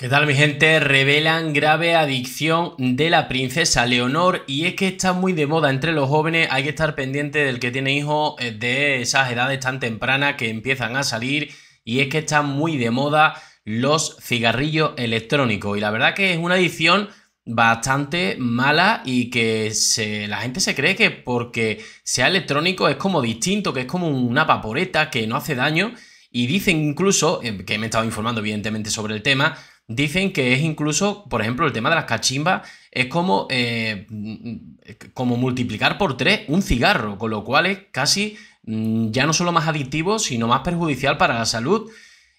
¿Qué tal mi gente? Revelan grave adicción de la princesa Leonor y es que está muy de moda entre los jóvenes, hay que estar pendiente del que tiene hijos eh, de esas edades tan tempranas que empiezan a salir y es que están muy de moda los cigarrillos electrónicos y la verdad que es una adicción bastante mala y que la gente se cree que porque sea electrónico es como distinto, que es como una paporeta, que no hace daño y dicen incluso, eh, que me he estado informando evidentemente sobre el tema, Dicen que es incluso, por ejemplo, el tema de las cachimbas es como, eh, mm, como multiplicar por tres un cigarro, con lo cual es casi mm, ya no solo más adictivo, sino más perjudicial para la salud.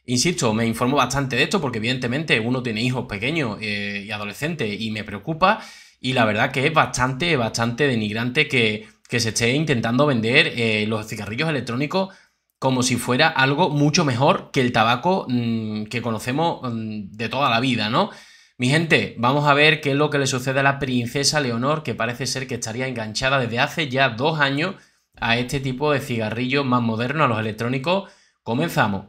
Insisto, me informo bastante de esto porque evidentemente uno tiene hijos pequeños eh, y adolescentes y me preocupa y la verdad que es bastante, bastante denigrante que, se esté intentando vender eh, los cigarrillos electrónicos como si fuera algo mucho mejor que el tabaco mm, que conocemos mm, de toda la vida, ¿no? Mi gente, vamos a ver qué es lo que le sucede a la princesa Leonor, que parece ser que estaría enganchada desde hace ya dos años a este tipo de cigarrillos más modernos, a los electrónicos. Comenzamos.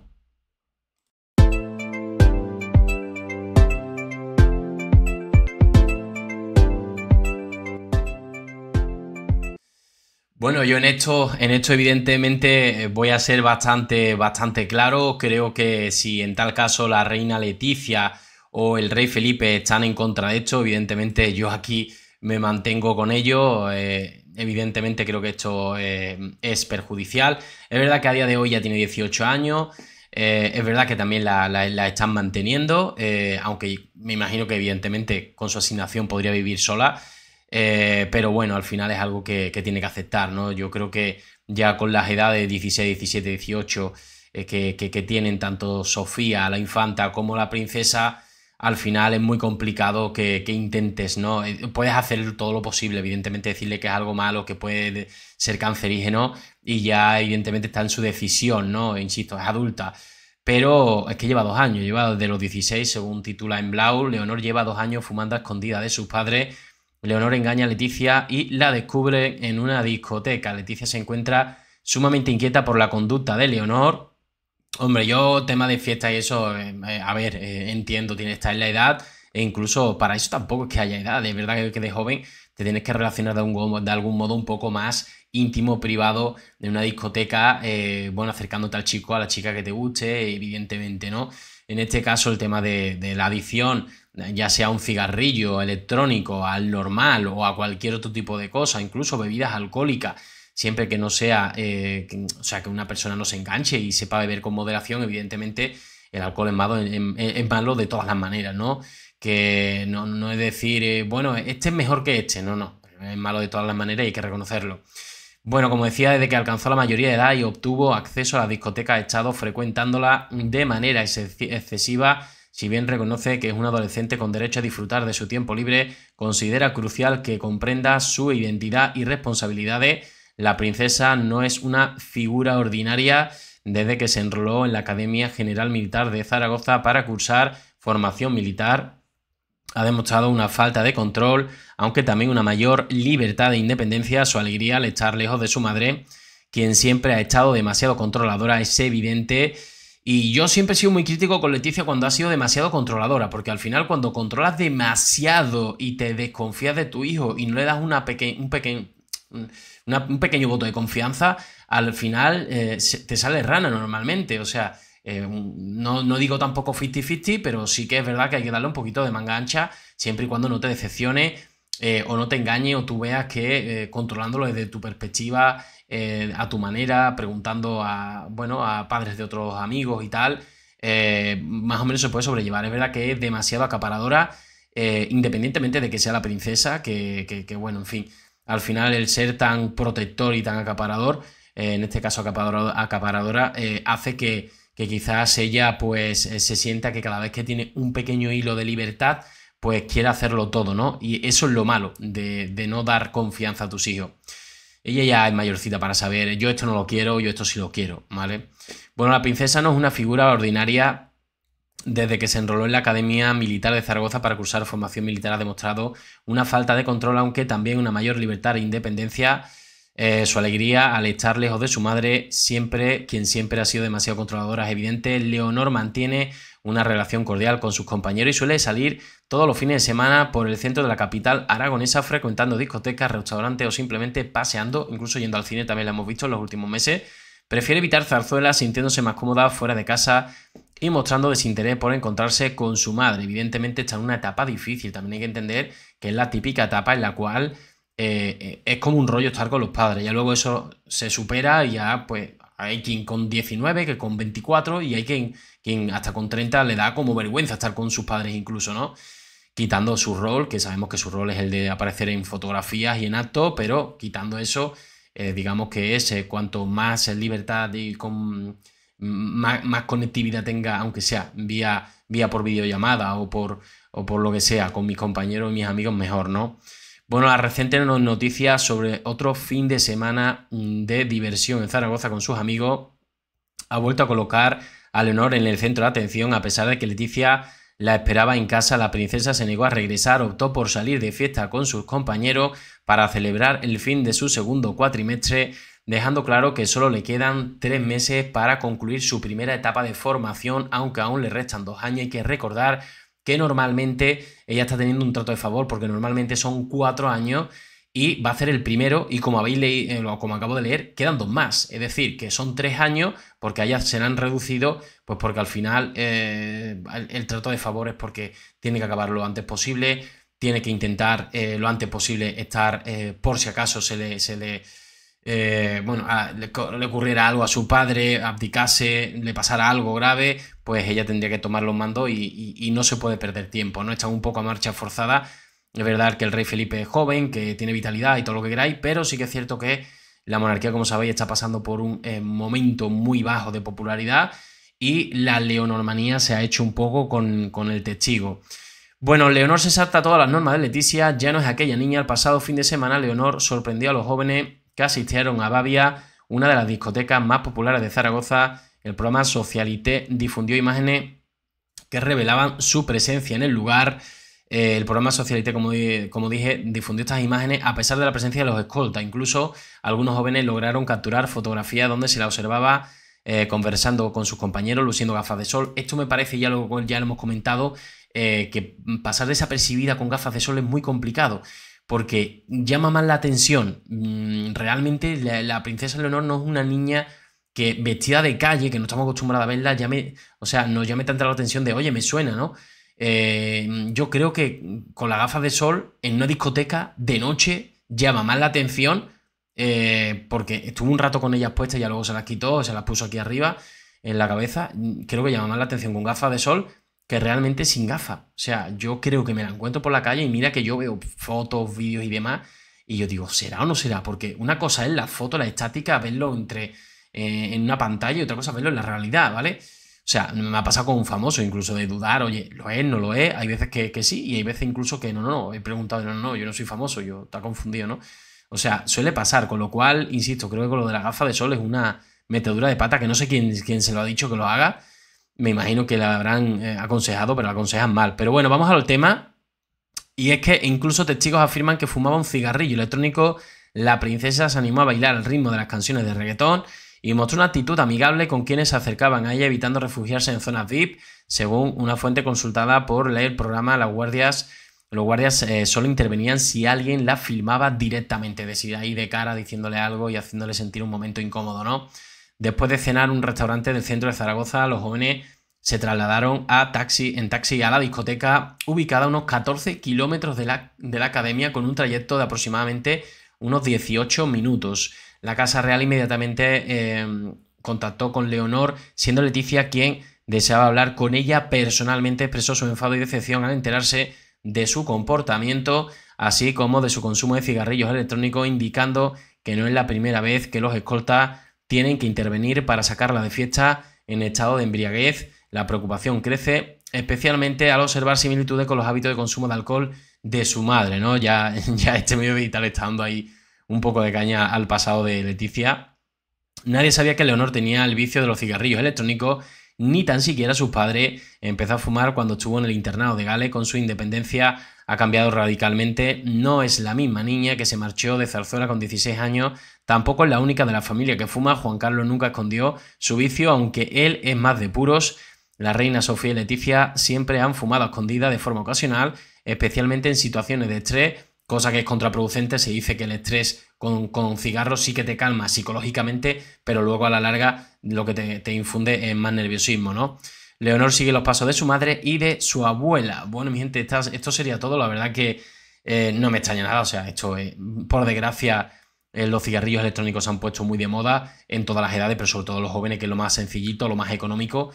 Bueno, yo en esto, en esto evidentemente eh, voy a ser bastante, bastante claro. Creo que si en tal caso la reina Leticia o el rey Felipe están en contra de esto, evidentemente yo aquí me mantengo con ello. Eh, evidentemente creo que esto eh, es perjudicial. Es verdad que a día de hoy ya tiene 18 años. es verdad que también la están manteniendo, aunque me imagino que evidentemente con su asignación podría vivir sola. Eh, pero bueno, al final es algo que, tiene que aceptar, ¿no? Yo creo que ya con las edades 16, 17, 18 que, tienen tanto Sofía, la infanta, como la princesa, al final es muy complicado que, intentes, ¿no? Eh, puedes hacer todo lo posible, evidentemente decirle que es algo malo, que puede ser cancerígeno, y ya evidentemente está en su decisión, ¿no? Insisto, es adulta. Pero es que lleva dos años, lleva desde los 16, según titula en Blau, Leonor lleva dos años fumando a escondida de sus padres Leonor engaña a Leticia y la descubre en una discoteca. Leticia se encuentra sumamente inquieta por la conducta de Leonor. Hombre, yo tema de fiesta y eso, eh, eh, a ver, eh, entiendo, tiene estar en la edad, e incluso para eso tampoco es que haya edad, de verdad que de joven te tienes que relacionar de, de algún modo un poco más íntimo, privado, de una discoteca, bueno, acercándote al chico, a la chica que te guste, evidentemente, ¿no? en este caso el tema de, la adicción, ya sea a un cigarrillo electrónico, al normal o a cualquier otro tipo de cosa, incluso bebidas alcohólicas, siempre que no sea, eh, o sea, que una persona no se enganche y sepa beber con moderación, evidentemente el alcohol es malo, de todas las maneras, ¿no? Que no, es decir, eh, bueno, este es mejor que este, no, no, es malo de todas las maneras y hay que reconocerlo. Bueno, como decía, desde que alcanzó la mayoría de edad y obtuvo acceso a la discoteca ha estado frecuentándola de manera excesiva. Si bien reconoce que es un adolescente con derecho a disfrutar de su tiempo libre, considera crucial que comprenda su identidad y responsabilidades. La princesa no es una figura ordinaria desde que se enroló en la Academia General Militar de Zaragoza para cursar formación militar ha demostrado una falta de control, aunque también una mayor libertad e independencia. Su alegría al estar lejos de su madre, quien siempre ha estado demasiado controladora, es evidente. Y yo siempre he sido muy crítico con Leticia cuando ha sido demasiado controladora, porque al final cuando controlas demasiado y te desconfías de tu hijo y no le das una un, un pequeño voto de confianza, al final eh, te sale rana normalmente. O sea, eh, mm, no, digo tampoco 50-50, pero sí que es verdad que hay que darle un poquito de manga ancha siempre y cuando no te decepcione eh, o no te engañe o tú veas que eh, controlándolo desde tu perspectiva, a tu manera, preguntando a, bueno, a padres de otros amigos y tal, más o menos se puede sobrellevar. Es verdad que es demasiado acaparadora, independientemente de que sea la princesa, que, bueno, en fin, al final el ser tan protector y tan acaparador, en este caso acaparadora, hace que que quizás ella pues eh, se sienta que cada vez que tiene un pequeño hilo de libertad, pues quiere hacerlo todo, ¿no? Y eso es lo malo de, de no dar confianza a tus hijos. Ella ya es mayorcita para saber, yo esto no lo quiero, yo esto sí lo quiero, ¿vale? Bueno, la princesa no es una figura ordinaria desde que se enroló en la Academia Militar de Zaragoza para cursar formación militar ha demostrado una falta de control, aunque también una mayor libertad e independencia eh, su alegría al estar lejos de su madre, siempre, quien siempre ha sido demasiado controladora, es evidente. Leonor mantiene una relación cordial con sus compañeros y suele salir todos los fines de semana por el centro de la capital aragonesa, frecuentando discotecas, restaurantes o simplemente paseando, incluso yendo al cine, también la hemos visto en los últimos meses. Prefiere evitar zarzuelas, sintiéndose más cómoda fuera de casa y mostrando desinterés por encontrarse con su madre. Evidentemente está en una etapa difícil, también hay que entender que es la típica etapa en la cual eh, eh, es como un rollo estar con los padres. Ya luego eso se supera y ya pues hay quien con 19, que con 24 y hay quien, quien hasta con 30 le da como vergüenza estar con sus padres incluso, ¿no? Quitando su rol, que sabemos que su rol es el de aparecer en fotografías y en actos, pero quitando eso, eh, digamos que ese, cuanto más libertad y con más, conectividad tenga, aunque sea vía, vía por videollamada o por, o por lo que sea, con mis compañeros y mis amigos, mejor, ¿no? Bueno, las reciente noticias sobre otro fin de semana mm, de diversión en Zaragoza con sus amigos ha vuelto a colocar a Leonor en el centro de atención a pesar de que Leticia la esperaba en casa, la princesa se negó a regresar, optó por salir de fiesta con sus compañeros para celebrar el fin de su segundo cuatrimestre, dejando claro que solo le quedan tres meses para concluir su primera etapa de formación, aunque aún le restan dos años. Hay que recordar normalmente ella está teniendo un trato de favor, porque normalmente son cuatro años y va a hacer el primero y como habéis leído, eh, como acabo de leer, quedan dos más. Es decir, que son tres años porque allá se han reducido, pues porque al final eh, el, trato de favor es porque tiene que acabar lo antes posible, tiene que intentar eh, lo antes posible estar, por si acaso se le, se le eh, bueno, ah, le, ocurriera algo a su padre, abdicase, le pasara algo grave, pues ella tendría que tomar los mandos y, no se puede perder tiempo, ¿no? Está un poco a marcha forzada. Es verdad que el rey Felipe es joven, que tiene vitalidad y todo lo que queráis, pero sí que es cierto que la monarquía, como sabéis, está pasando por un eh, momento muy bajo de popularidad y la leonormanía se ha hecho un poco con, con, el testigo. Bueno, Leonor se salta todas las normas de Leticia, ya no es aquella niña. El pasado fin de semana, Leonor sorprendió a los jóvenes que asistieron a Babia, una de las discotecas más populares de Zaragoza. El programa Socialité difundió imágenes que revelaban su presencia en el lugar. Eh, el programa Socialité, como, como, dije, difundió estas imágenes a pesar de la presencia de los escoltas. Incluso algunos jóvenes lograron capturar fotografías donde se la observaba eh, conversando con sus compañeros, luciendo gafas de sol. Esto me parece, ya lo, ya lo hemos comentado, eh, que pasar desapercibida con gafas de sol es muy complicado porque llama más la atención. Mm, realmente la, princesa Leonor no es una niña que vestida de calle, que no estamos acostumbrados a verla, o sea, nos llame tanta la atención de, oye, me suena, ¿no? Eh, yo creo que con la gafa de sol en una discoteca de noche llama más la atención eh, porque estuvo un rato con ellas puestas y luego se las quitó, se las puso aquí arriba en la cabeza. Mm, creo que llama más la atención con gafa de sol que realmente sin gafa. O sea, yo creo que me la encuentro por la calle y mira que yo veo fotos, vídeos y demás. Y yo digo, ¿será o no será? Porque una cosa es la foto, la estática, verlo entre eh, en una pantalla y otra cosa verlo en la realidad, ¿vale? O sea, me ha pasado con un famoso, incluso de dudar, oye, ¿lo es, no lo es? Hay veces que, sí y hay veces incluso que no, no, no. He preguntado, no, no, yo no soy famoso, yo está confundido, ¿no? O sea, suele pasar, con lo cual, insisto, creo que con lo de la gafa de sol es una metedura de pata que no sé quién, quién se lo ha dicho que lo haga me imagino que la habrán eh, aconsejado, pero la aconsejan mal. Pero bueno, vamos al tema. Y es que incluso testigos afirman que fumaba un cigarrillo electrónico. La princesa se animó a bailar al ritmo de las canciones de reggaetón y mostró una actitud amigable con quienes se acercaban a ella evitando refugiarse en zonas VIP, según una fuente consultada por el programa Las Guardias. Los guardias eh, solo intervenían si alguien la filmaba directamente, es ahí de cara diciéndole algo y haciéndole sentir un momento incómodo, ¿no? Después de cenar en un restaurante del centro de Zaragoza, los jóvenes se trasladaron a taxi, en taxi a la discoteca ubicada a unos 14 kilómetros de la, academia con un trayecto de aproximadamente unos 18 minutos. La Casa Real inmediatamente em, contactó con Leonor, siendo Leticia quien deseaba hablar con ella personalmente, expresó su enfado y decepción al enterarse de su comportamiento, así como de su consumo de cigarrillos electrónicos, indicando que no es la primera vez que los escoltas tienen que intervenir para sacarla de fiesta en estado de embriaguez. La preocupación crece, especialmente al observar similitudes con los hábitos de consumo de alcohol de su madre, ¿no? Ya, este medio digital está dando ahí un poco de caña al pasado de Leticia. Nadie sabía que Leonor tenía el vicio de los cigarrillos electrónicos, ni tan siquiera su padre Empezó a fumar cuando estuvo en el internado de Gales con su independencia. Ha cambiado radicalmente. No es la misma niña que se marchó de Zarzuela con 16 años Tampoco es la única de la familia que fuma, Juan Carlos nunca escondió su vicio, aunque él es más de puros. La reina Sofía y Leticia siempre han fumado a escondida de forma ocasional, especialmente en situaciones de estrés, cosa que es contraproducente. Se dice que el estrés con, cigarros sí que te calma psicológicamente, pero luego a la larga lo que te, infunde es más nerviosismo, ¿no? Leonor sigue los pasos de su madre y de su abuela. Bueno, mi gente, esto sería todo. La verdad que eh, no me extraña nada. O sea, esto es, por desgracia, eh, los cigarrillos electrónicos se han puesto muy de moda en todas las edades, pero sobre todo los jóvenes, que es lo más sencillito, lo más económico.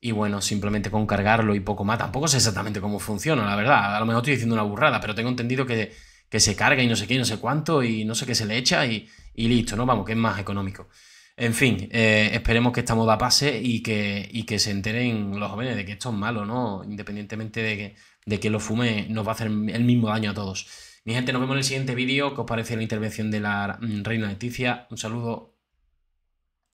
Y bueno, simplemente con cargarlo y poco más. Tampoco sé exactamente cómo funciona, la verdad. A lo mejor estoy diciendo una burrada, pero tengo entendido que, que se carga y no sé qué, no sé cuánto, y no sé qué se le echa y, listo, ¿no? Vamos, que es más económico. En fin, eh, esperemos que esta moda pase y que, que se enteren los jóvenes de que esto es malo, ¿no? Independientemente de que, de que lo fume, nos va a hacer el mismo daño a todos. Mi gente, nos vemos en el siguiente vídeo. ¿Qué os parece la intervención de la mm, reina Leticia? Un saludo.